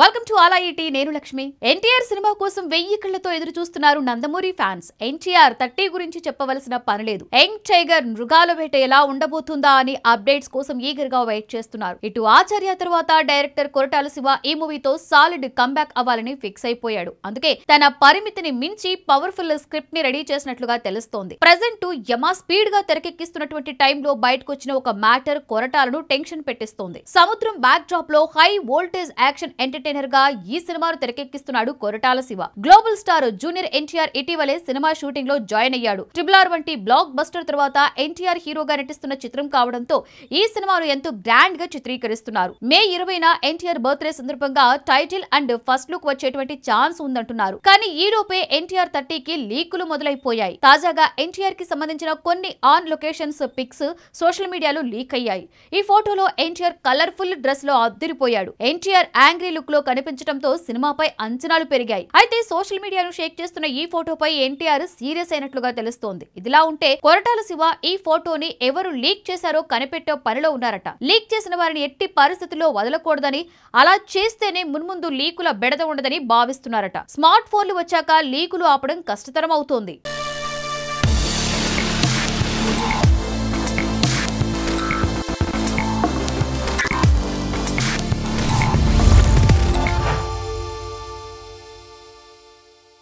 welcome to అలాయిటి నేను Lakshmi NTR cinema కోసం వెయ్యి కళ్లతో ఎదురు చూస్తున్నారు నందమూరి ఫ్యాన్స్ ఎన్టీఆర్ థర్టీ గురించి చెప్పవలసిన పనిలేదు యంగ్ టైగర్ మృగాల వేట ఎలా ఉండబోతుందా అని అప్డేట్స్ కోసం ఈగర్ గా వెయిట్ చేస్తున్నారు ఇటు ఆచార్య తర్వాత డైరెక్టర్ కొరటాల శివ ఈ మూవీతో సాలిడ్ కంబ్యాక్ అవ్వాలని ఫిక్స్ అయిపోయాడు అందుకే తన పరిమితిని మించి పవర్ఫుల్ స్క్రిప్ట్ ని రెడీ చేసినట్లుగా తెలుస్తోంది ప్రజెంట్ యమా స్పీడ్ గా తెరకెక్కిస్తున్నటువంటి టైంలో బయటకు వచ్చిన ఒక మ్యాటర్ కొరటాలను టెన్షన్ పెట్టిస్తోంది సముద్రం బ్యాక్ డ్రాప్ లో high voltage action entertain entertainer గా ఈ సినిమాను తెరకెక్కిస్తున్నాడు Koratala Siva global star junior NTR ఇటీవలే సినిమా షూటింగ్ లో జాయిన్ అయ్యాడు ట్రిబుల్ ఆర్ వంటి బ్లాక్ బస్టర్ తర్వాత ఎన్టీఆర్ హీరోగా నటిస్తున్న చిత్రం కావడంతో ఈ సినిమాను ఎంతో గ్రాండ్ గా చిత్రీకరిస్తున్నారు మే ఇరవైన ఎన్టీఆర్ బర్త్డే సందర్భంగా టైటిల్ అండ్ ఫస్ట్ లుక్ వచ్చేటువంటి ఛాన్స్ ఉందంటున్నారు కానీ ఈ లోపే ఎన్టీఆర్ థర్టీకి లీకులు మొదలైపోయాయి తాజాగా ఎన్టీఆర్ కి సంబంధించిన కొన్ని ఆన్ లొకేషన్స్ పిక్స్ సోషల్ మీడియాలో లీక్ అయ్యాయి ఈ ఫోటోలో ఎన్టీఆర్ కలర్ఫుల్ డ్రెస్ లో అద్దరిపోయాడు ఎన్టీఆర్ యాంగ్రీ లుక్ లో ఫోటోలో కనిపించడంతో సినిమాపై అంచనాలు పెరిగాయి అయితే సోషల్ మీడియాను షేక్ చేస్తున్న ఈ ఫోటోపై ఎన్టీఆర్ సీరియస్ అయినట్లుగా తెలుస్తోంది ఇదిలా ఉంటే కొరటాల శివ ఈ ఫోటోని ఎవరు లీక్ చేశారో కనిపెట్టే పనిలో ఉన్నారట లీక్ చేసిన వారిని ఎట్టి పరిస్థితుల్లో వదలకూడదని అలా చేస్తేనే మున్ముందు లీకుల బెడద ఉండదని భావిస్తున్నారట స్మార్ట్ ఫోన్లు వచ్చాక లీకులు ఆపడం కష్టతరం అవుతోంది